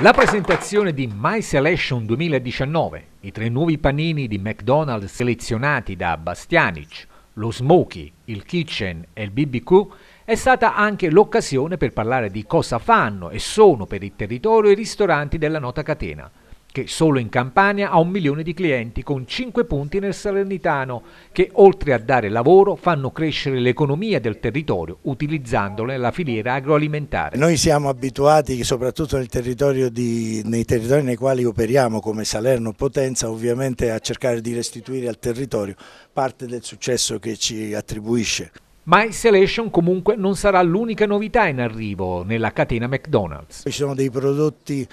La presentazione di My Selection 2019, i tre nuovi panini di McDonald's selezionati da Bastianic, lo Smokey, il Kitchen e il BBQ, è stata anche l'occasione per parlare di cosa fanno e sono per il territorio i ristoranti della nota catena che solo in Campania ha un milione di clienti, con 5 punti nel Salernitano, che oltre a dare lavoro fanno crescere l'economia del territorio utilizzandole la filiera agroalimentare. Noi siamo abituati, soprattutto territorio di, nei territori nei quali operiamo, come Salerno Potenza, ovviamente a cercare di restituire al territorio parte del successo che ci attribuisce. Ma Isolation comunque non sarà l'unica novità in arrivo nella catena McDonald's. Ci sono dei prodotti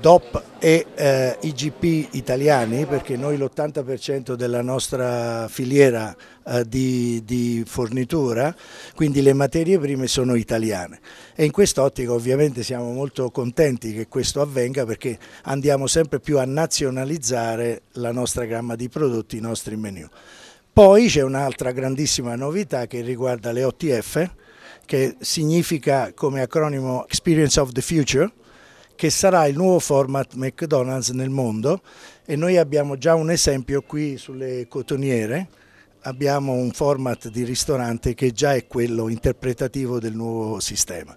DOP e eh, IGP italiani perché noi l'80% della nostra filiera eh, di, di, fornitura, quindi le materie prime sono italiane e in quest'ottica ovviamente siamo molto contenti che questo avvenga perché andiamo sempre più a nazionalizzare la nostra gamma di prodotti, i nostri menu. Poi c'è un'altra grandissima novità che riguarda le OTF che significa come acronimo Experience of the Future che sarà il nuovo format McDonald's nel mondo e noi abbiamo già un esempio qui sulle cotoniere, abbiamo un format di ristorante che già è quello interpretativo del nuovo sistema,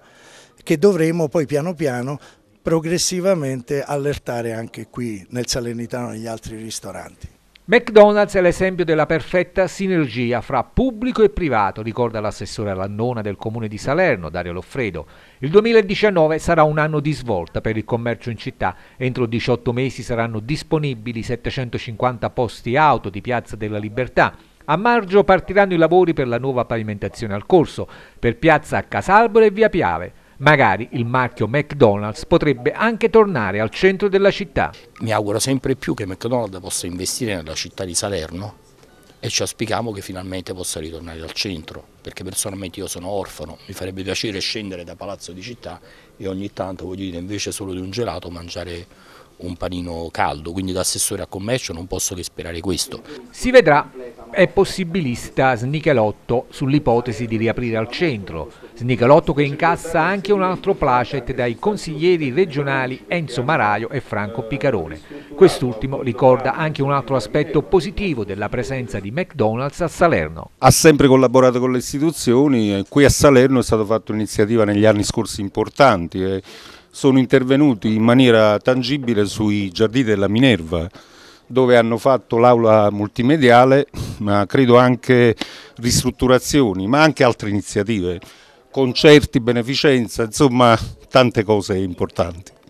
che dovremo poi piano piano progressivamente allertare anche qui nel Salernitano e negli altri ristoranti. McDonald's è l'esempio della perfetta sinergia fra pubblico e privato, ricorda l'assessore Lannona del comune di Salerno, Dario Loffredo. Il 2019 sarà un anno di svolta per il commercio in città. Entro 18 mesi saranno disponibili 750 posti auto di Piazza della Libertà. A maggio partiranno i lavori per la nuova pavimentazione al corso, per Piazza Casalbero e Via Piave. Magari il marchio McDonald's potrebbe anche tornare al centro della città. Mi auguro sempre più che McDonald's possa investire nella città di Salerno e ci auspichiamo che finalmente possa ritornare al centro, perché personalmente io sono orfano, mi farebbe piacere scendere da Palazzo di Città e ogni tanto, voglio dire, invece solo di un gelato mangiare un panino caldo, quindi da assessore a commercio non posso che sperare questo. Si vedrà è possibilista Snichelotto sull'ipotesi di riaprire al centro. Snichelotto che incassa anche un altro placet dai consiglieri regionali Enzo Maraio e Franco Picarone. Quest'ultimo ricorda anche un altro aspetto positivo della presenza di McDonald's a Salerno. Ha sempre collaborato con le istituzioni, qui a Salerno è stata fatta un'iniziativa negli anni scorsi importanti. Eh. Sono intervenuti in maniera tangibile sui giardini della Minerva dove hanno fatto l'aula multimediale, ma credo anche ristrutturazioni, ma anche altre iniziative, concerti, beneficenza, insomma tante cose importanti.